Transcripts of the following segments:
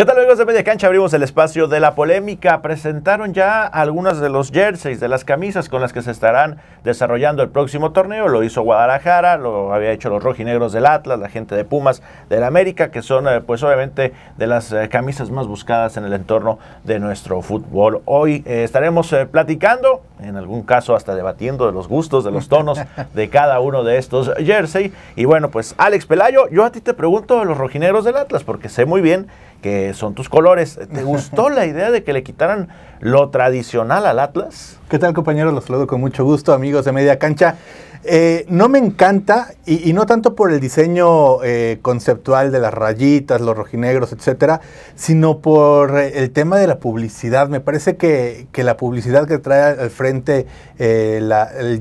¿Qué tal amigos de Media Cancha? Abrimos el espacio de la polémica. Presentaron ya algunas de los jerseys, de las camisas con las que se estarán desarrollando el próximo torneo. Lo hizo Guadalajara, lo había hecho los rojinegros del Atlas, la gente de Pumas del América, que son eh, pues obviamente de las eh, camisas más buscadas en el entorno de nuestro fútbol. Hoy eh, estaremos platicando en algún caso hasta debatiendo de los gustos, de los tonos de cada uno de estos jersey. Y bueno, pues Alex Pelayo, yo a ti te pregunto de los rojineros del Atlas, porque sé muy bien que son tus colores. ¿Te gustó la idea de que le quitaran lo tradicional al Atlas? ¿Qué tal compañero. Los saludo con mucho gusto, amigos de Media Cancha. Eh, no me encanta, y, no tanto por el diseño eh, conceptual de las rayitas, los rojinegros, etcétera, sino por eh, el tema de la publicidad. Me parece que, la publicidad que trae al frente el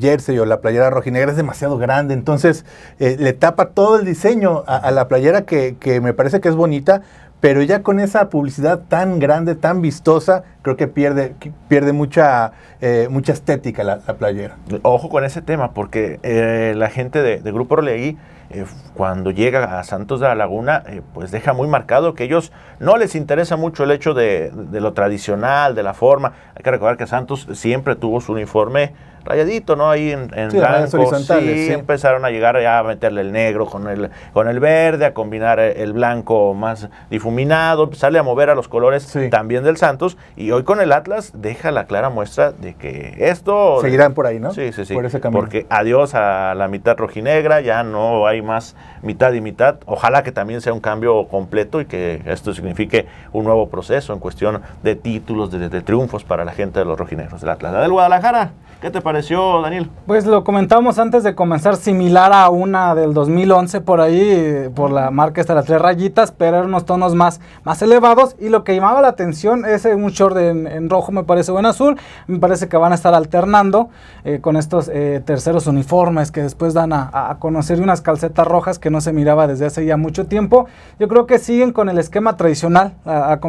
jersey o la playera rojinegra es demasiado grande, entonces le tapa todo el diseño a, la playera que, que me parece que es bonita, pero ya con esa publicidad tan grande, tan vistosa, que pierde, pierde mucha, eh, mucha estética la, playera. Ojo con ese tema, porque eh, la gente de, Grupo Orleí eh, cuando llega a Santos de la Laguna, pues deja muy marcado que ellos no les interesa mucho el hecho de, lo tradicional, de la forma. Hay que recordar que Santos siempre tuvo su uniforme rayadito, ¿no? Ahí en, en sí, blanco. Sí, empezaron a llegar a meterle el negro con el, con el verde, a combinar el blanco más difuminado, sale a mover a los colores también del Santos y hoy con el Atlas deja la clara muestra de que esto... Seguirán por ahí, ¿no? Sí, sí, sí. Porque adiós a la mitad rojinegra, ya no hay más mitad y mitad. Ojalá que también sea un cambio completo y que esto signifique un nuevo proceso en cuestión de títulos, de, triunfos para la gente de los rojinegros del Atlas. La del Guadalajara, ¿qué te pareció, Daniel? Pues lo comentábamos antes de comenzar, similar a una del 2011 por ahí, por la marca hasta las tres rayitas, pero eran unos tonos más, más elevados. Y lo que llamaba la atención es un short en, rojo me parece o en azul. Me parece que van a estar alternando eh, con estos eh, terceros uniformes que después dan a, conocer unas calcetas rojas que no se miraba desde hace ya mucho tiempo. Yo creo que siguen con el esquema tradicional a,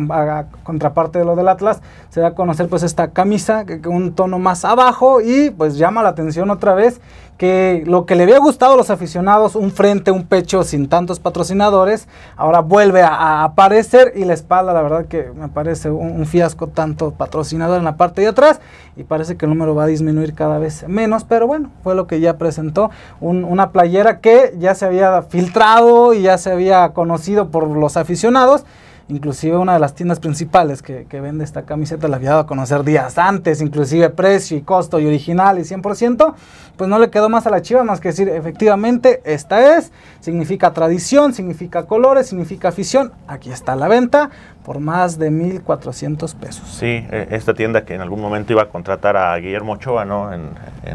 contraparte de lo del Atlas. Se da a conocer pues esta camisa, que un tono más abajo y pues llama la atención otra vez que lo que le había gustado a los aficionados, un frente, un pecho sin tantos patrocinadores, ahora vuelve a, aparecer y la espalda, la verdad que me parece un, fiasco tanto patrocinador en la parte de atrás y parece que el número va a disminuir cada vez menos, pero bueno, fue lo que ya presentó una playera que ya se había filtrado y ya se había conocido por los aficionados. Inclusive una de las tiendas principales que, que vende esta camiseta la había dado a conocer días antes, inclusive precio y costo y original y 100%, pues no le quedó más a la chiva más que decir, efectivamente, esta es, significa tradición, significa colores, significa afición, aquí está la venta, por más de 1.400 pesos. Sí, e, esta tienda que en algún momento iba a contratar a Guillermo Ochoa, ¿no? En,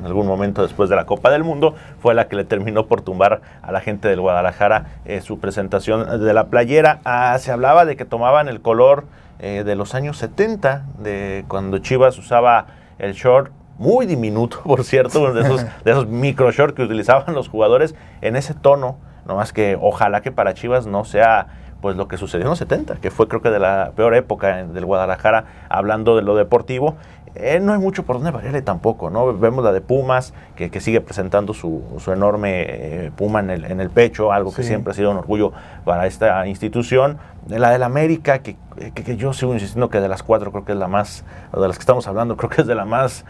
algún momento después de la Copa del Mundo, fue la que le terminó por tumbar a la gente del Guadalajara eh, su presentación de la playera. Ah, se hablaba de que tomaban el color eh, de los años 70, de cuando Chivas usaba el short muy diminuto, por cierto, de esos, micro shorts que utilizaban los jugadores en ese tono. Nomás que ojalá que para Chivas no sea pues lo que sucedió en los 70, que fue creo que de la peor época del Guadalajara, hablando de lo deportivo, eh, no hay mucho por dónde variarle tampoco, ¿no? Vemos la de Pumas, que, sigue presentando su, enorme eh, puma en el, en el, pecho, algo que siempre ha sido un orgullo para esta institución. Eh, la del América, que, que, yo sigo insistiendo que de las cuatro creo que es la más, de las que estamos hablando, creo que es de la más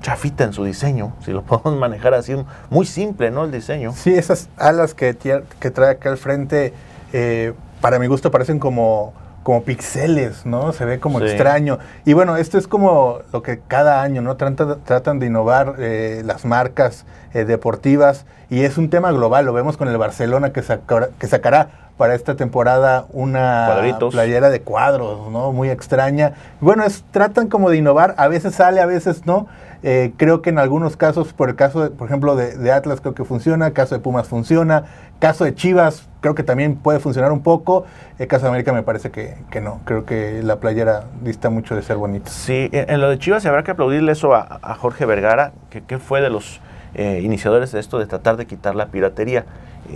chafita en su diseño, si lo podemos manejar así, muy simple, ¿no? El diseño. Sí, esas alas que, que trae acá al frente eh, para mi gusto parecen como, como pixeles, ¿no? Se ve como extraño. Y bueno, esto es como lo que cada año, ¿no? Tratan, tratan de innovar eh, las marcas eh, deportivas y es un tema global, lo vemos con el Barcelona que, sacará para esta temporada una playera de cuadros, ¿no? Muy extraña. Bueno, tratan como de innovar, a veces sale, a veces no. Eh, creo que en algunos casos, por el caso, por ejemplo, de, Atlas creo que funciona, caso de Pumas funciona, caso de Chivas creo que también puede funcionar un poco, el caso de América me parece que, no, creo que la playera dista mucho de ser bonita. Sí, en, lo de Chivas habrá que aplaudirle eso a, Jorge Vergara, que, fue de los eh, iniciadores de esto, de tratar de quitar la piratería.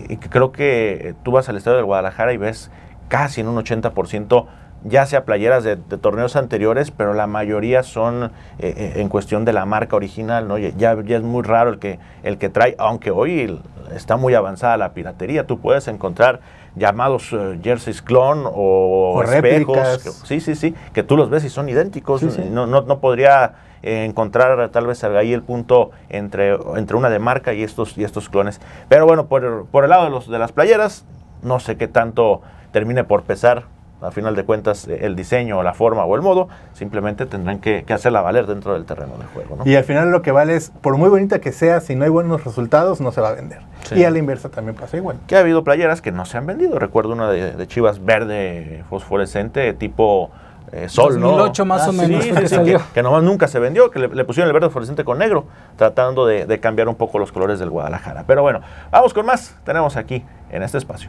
Y, que creo que tú vas al estadio de Guadalajara y ves casi en un 80% ya sea playeras de, torneos anteriores, pero la mayoría son eh, eh, en cuestión de la marca original, ¿no? Ya, ya es muy raro el que, el que trae, aunque hoy está muy avanzada la piratería, tú puedes encontrar llamados eh, jerseys clon o, espejos, sí, sí, sí, que tú los ves y son idénticos, No, no, podría encontrar tal vez ahí el punto entre, entre una de marca y estos, y estos clones. Pero bueno, por, por el lado de, los, de las playeras, no sé qué tanto termine por pesar al final de cuentas, eh, el diseño, la forma o el modo, simplemente tendrán que, hacerla valer dentro del terreno de juego. Y al final lo que vale es, por muy bonita que sea, si no hay buenos resultados, no se va a vender. Y a la inversa también pasa igual. Que ha habido playeras que no se han vendido. Recuerdo una de, Chivas verde fosforescente, tipo eh, sol, 2008 más ah, o menos. que, nomás nunca se vendió, que le, pusieron el verde fosforescente con negro, tratando de, de cambiar un poco los colores del Guadalajara. Pero bueno, vamos con más. Tenemos aquí en este espacio.